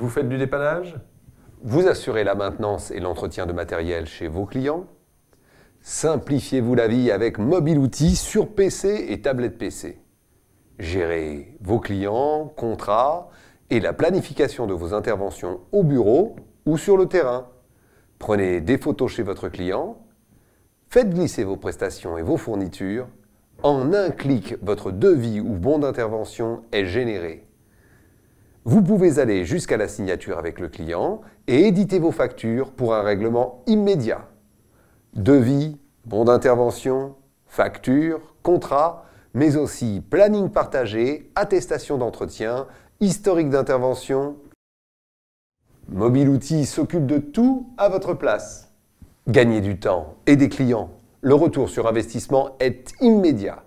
Vous faites du dépannage Vous assurez la maintenance et l'entretien de matériel chez vos clients Simplifiez-vous la vie avec Mobile Outils sur PC et tablette PC. Gérez vos clients, contrats et la planification de vos interventions au bureau ou sur le terrain. Prenez des photos chez votre client, faites glisser vos prestations et vos fournitures. En un clic, votre devis ou bon d'intervention est généré. Vous pouvez aller jusqu'à la signature avec le client et éditer vos factures pour un règlement immédiat. Devis, bon d'intervention, facture, contrat, mais aussi planning partagé, attestation d'entretien, historique d'intervention. Mobile Outils s'occupe de tout à votre place. Gagnez du temps et des clients. Le retour sur investissement est immédiat.